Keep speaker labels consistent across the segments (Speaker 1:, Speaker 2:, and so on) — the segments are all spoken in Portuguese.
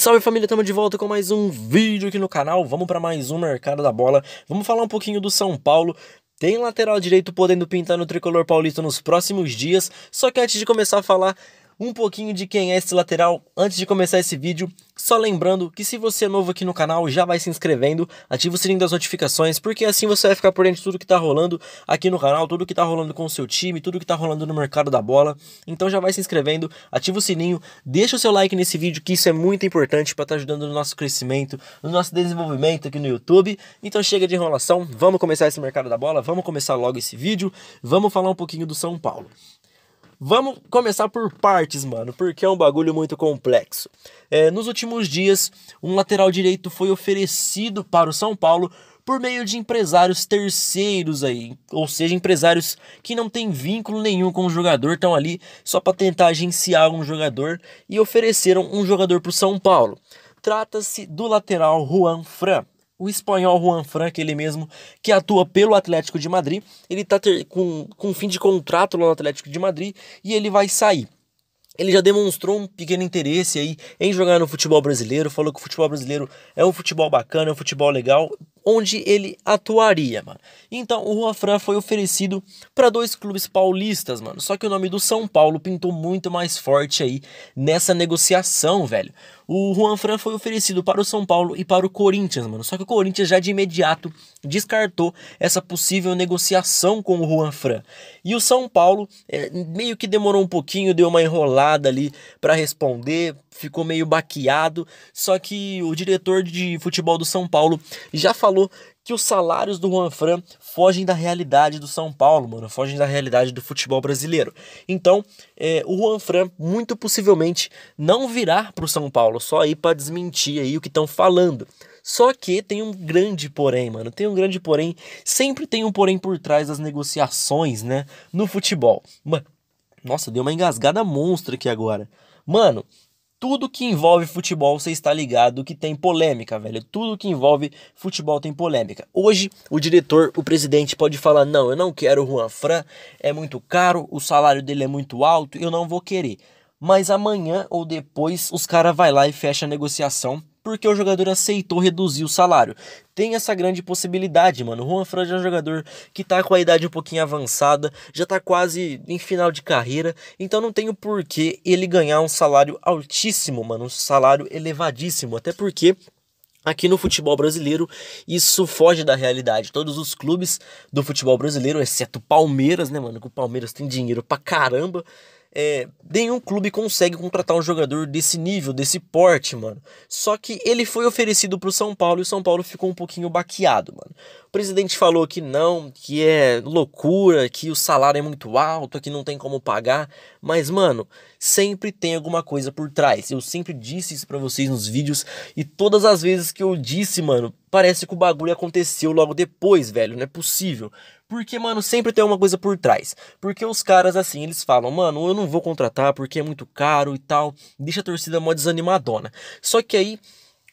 Speaker 1: Salve família, estamos de volta com mais um vídeo aqui no canal. Vamos para mais um mercado da bola. Vamos falar um pouquinho do São Paulo. Tem lateral direito podendo pintar no tricolor paulista nos próximos dias. Só que antes de começar a falar, um pouquinho de quem é esse lateral antes de começar esse vídeo. Só lembrando que se você é novo aqui no canal, já vai se inscrevendo, ativa o sininho das notificações, porque assim você vai ficar por dentro de tudo que tá rolando aqui no canal, tudo que tá rolando com o seu time, tudo que tá rolando no mercado da bola. Então já vai se inscrevendo, ativa o sininho, deixa o seu like nesse vídeo, que isso é muito importante para estar tá ajudando no nosso crescimento, no nosso desenvolvimento aqui no YouTube. Então chega de enrolação, vamos começar esse mercado da bola, vamos começar logo esse vídeo, vamos falar um pouquinho do São Paulo. Vamos começar por partes, mano, porque é um bagulho muito complexo. É, nos últimos dias, um lateral direito foi oferecido para o São Paulo por meio de empresários terceiros aí, ou seja, empresários que não têm vínculo nenhum com o jogador, estão ali só para tentar agenciar um jogador e ofereceram um jogador para o São Paulo. Trata-se do lateral Juan Fran. O espanhol Juan Frank, ele mesmo, que atua pelo Atlético de Madrid, ele está com, com fim de contrato lá no Atlético de Madrid e ele vai sair ele já demonstrou um pequeno interesse aí em jogar no futebol brasileiro, falou que o futebol brasileiro é um futebol bacana, é um futebol legal, onde ele atuaria, mano. Então o Juan Fran foi oferecido para dois clubes paulistas, mano. Só que o nome do São Paulo pintou muito mais forte aí nessa negociação, velho. O Juan Fran foi oferecido para o São Paulo e para o Corinthians, mano. Só que o Corinthians já de imediato descartou essa possível negociação com o Juan Fran. E o São Paulo é, meio que demorou um pouquinho, deu uma enrolada ali para responder, ficou meio baqueado. Só que o diretor de futebol do São Paulo já falou que os salários do Juan Fran fogem da realidade do São Paulo, mano, fogem da realidade do futebol brasileiro. Então, é, o Juan Fran muito possivelmente não virá para o São Paulo, só aí para desmentir aí o que estão falando. Só que tem um grande porém, mano. Tem um grande porém. Sempre tem um porém por trás das negociações, né? No futebol. Mano, nossa, deu uma engasgada monstra aqui agora. Mano, tudo que envolve futebol, você está ligado que tem polêmica, velho. Tudo que envolve futebol tem polêmica. Hoje, o diretor, o presidente pode falar: não, eu não quero o Juan Fran, é muito caro, o salário dele é muito alto, eu não vou querer. Mas amanhã ou depois, os caras vai lá e fecha a negociação porque o jogador aceitou reduzir o salário. Tem essa grande possibilidade, mano. O Juan Fran já é um jogador que tá com a idade um pouquinho avançada, já tá quase em final de carreira, então não tem o porquê ele ganhar um salário altíssimo, mano, um salário elevadíssimo, até porque Aqui no futebol brasileiro, isso foge da realidade. Todos os clubes do futebol brasileiro, exceto Palmeiras, né, mano? Que o Palmeiras tem dinheiro pra caramba. É, nenhum clube consegue contratar um jogador desse nível, desse porte, mano. Só que ele foi oferecido pro São Paulo e o São Paulo ficou um pouquinho baqueado, mano. O presidente falou que não, que é loucura, que o salário é muito alto, que não tem como pagar. Mas, mano, sempre tem alguma coisa por trás. Eu sempre disse isso pra vocês nos vídeos e todas as vezes que eu disse, mano, parece que o bagulho aconteceu logo depois, velho. Não é possível. Porque, mano, sempre tem uma coisa por trás. Porque os caras, assim, eles falam, mano, eu não vou contratar porque é muito caro e tal. Deixa a torcida mó desanimadona. Só que aí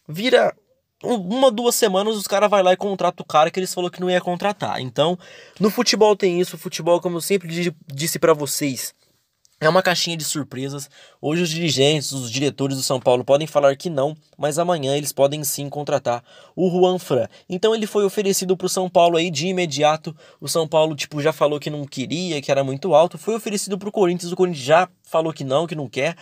Speaker 1: vira uma, duas semanas os caras vai lá e contrata o cara que eles falou que não ia contratar. Então, no futebol tem isso. O futebol, como eu sempre disse para vocês, é uma caixinha de surpresas. Hoje os dirigentes, os diretores do São Paulo podem falar que não, mas amanhã eles podem sim contratar o Juan Fran. Então ele foi oferecido para o São Paulo aí de imediato. O São Paulo tipo já falou que não queria, que era muito alto. Foi oferecido para o Corinthians, o Corinthians já falou que não, que não quer.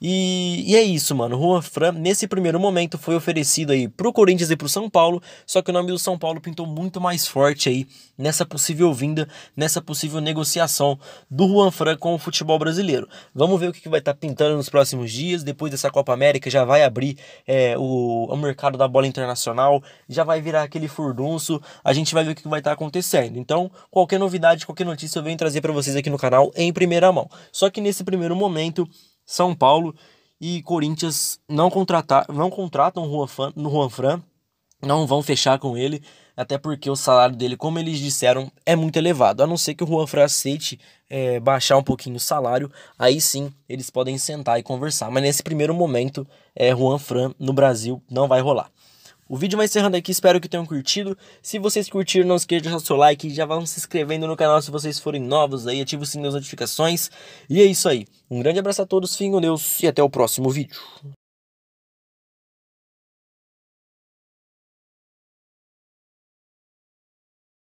Speaker 1: E, e, é isso, mano. Juan Fran, nesse primeiro momento, foi oferecido aí pro Corinthians e pro São Paulo, só que o nome do São Paulo pintou muito mais forte aí nessa possível vinda, nessa possível negociação do Juan Fran com o futebol brasileiro. Vamos ver o que, que vai estar tá pintando nos próximos dias. Depois dessa Copa América, já vai abrir é, o, o, mercado da bola internacional, já vai virar aquele furdunço. A gente vai ver o que, que vai estar tá acontecendo. Então, qualquer novidade, qualquer notícia, eu venho trazer para vocês aqui no canal em primeira mão. Só que nesse primeiro momento são Paulo e Corinthians não, contratar, não contratam Juan, Juan Fran, não vão fechar com ele, até porque o salário dele, como eles disseram, é muito elevado. A não ser que o Juan Fran aceite é, baixar um pouquinho o salário, aí sim eles podem sentar e conversar. Mas nesse primeiro momento, é, Juan Fran no Brasil não vai rolar. O vídeo vai encerrando aqui, espero que tenham curtido. Se vocês curtiram, não esqueça de deixar o seu like, já vão se inscrevendo no canal se vocês forem novos aí, ativa o sininho das notificações. E é isso aí. Um grande abraço a todos, Fingo Deus e até o próximo vídeo.